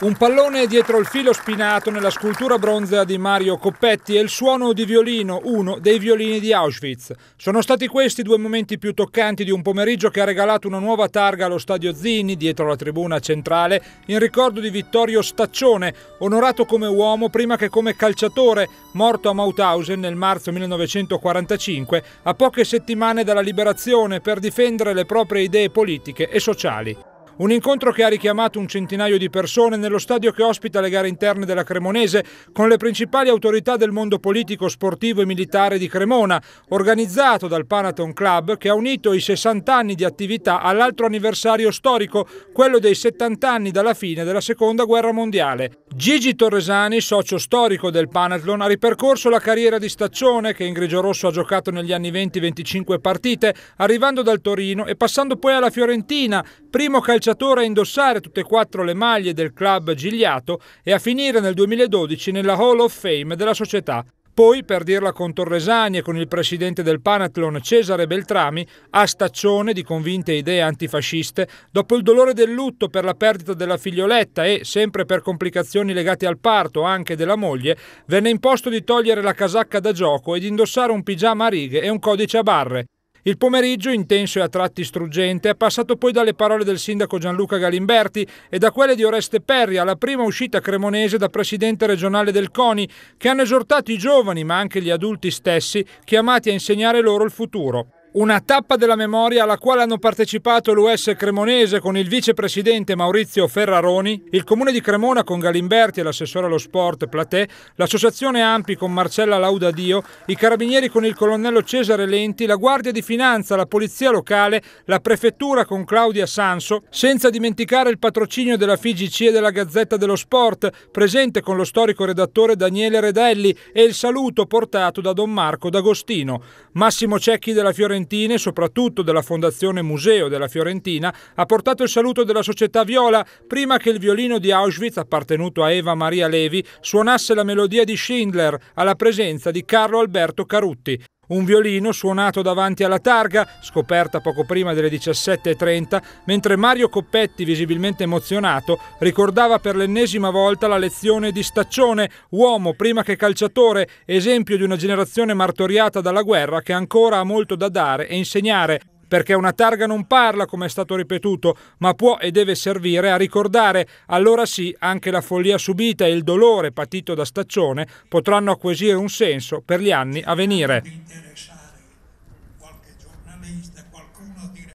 Un pallone dietro il filo spinato nella scultura bronzea di Mario Coppetti e il suono di violino, uno dei violini di Auschwitz. Sono stati questi due momenti più toccanti di un pomeriggio che ha regalato una nuova targa allo stadio Zini, dietro la tribuna centrale, in ricordo di Vittorio Staccione, onorato come uomo prima che come calciatore, morto a Mauthausen nel marzo 1945, a poche settimane dalla liberazione per difendere le proprie idee politiche e sociali. Un incontro che ha richiamato un centinaio di persone nello stadio che ospita le gare interne della Cremonese con le principali autorità del mondo politico, sportivo e militare di Cremona, organizzato dal Panathon Club che ha unito i 60 anni di attività all'altro anniversario storico, quello dei 70 anni dalla fine della Seconda Guerra Mondiale. Gigi Torresani, socio storico del Panathlon, ha ripercorso la carriera di Staccione che in grigio rosso ha giocato negli anni 20-25 partite, arrivando dal Torino e passando poi alla Fiorentina, primo calciatore a indossare tutte e quattro le maglie del club Gigliato e a finire nel 2012 nella Hall of Fame della società. Poi, per dirla con Torresani e con il presidente del Panathlon Cesare Beltrami, a staccione di convinte idee antifasciste, dopo il dolore del lutto per la perdita della figlioletta e, sempre per complicazioni legate al parto anche della moglie, venne imposto di togliere la casacca da gioco e di indossare un pigiama a righe e un codice a barre. Il pomeriggio, intenso e a tratti struggente, è passato poi dalle parole del sindaco Gianluca Galimberti e da quelle di Oreste Perri alla prima uscita cremonese da presidente regionale del CONI, che hanno esortato i giovani, ma anche gli adulti stessi, chiamati a insegnare loro il futuro. Una tappa della memoria alla quale hanno partecipato l'US Cremonese con il vicepresidente Maurizio Ferraroni, il comune di Cremona con Galimberti e l'assessore allo sport Platè, l'associazione Ampi con Marcella Laudadio, i carabinieri con il colonnello Cesare Lenti, la guardia di finanza, la polizia locale, la prefettura con Claudia Sanso, senza dimenticare il patrocinio della FIGC e della Gazzetta dello Sport, presente con lo storico redattore Daniele Redelli e il saluto portato da Don Marco D'Agostino. Massimo Cecchi della Fiorentina fiorentine, soprattutto della Fondazione Museo della Fiorentina, ha portato il saluto della società Viola prima che il violino di Auschwitz, appartenuto a Eva Maria Levi, suonasse la melodia di Schindler alla presenza di Carlo Alberto Carutti un violino suonato davanti alla targa, scoperta poco prima delle 17.30, mentre Mario Coppetti, visibilmente emozionato, ricordava per l'ennesima volta la lezione di Staccione, uomo prima che calciatore, esempio di una generazione martoriata dalla guerra che ancora ha molto da dare e insegnare, perché una targa non parla, come è stato ripetuto, ma può e deve servire a ricordare, allora sì, anche la follia subita e il dolore patito da Staccione potranno acquisire un senso per gli anni a venire.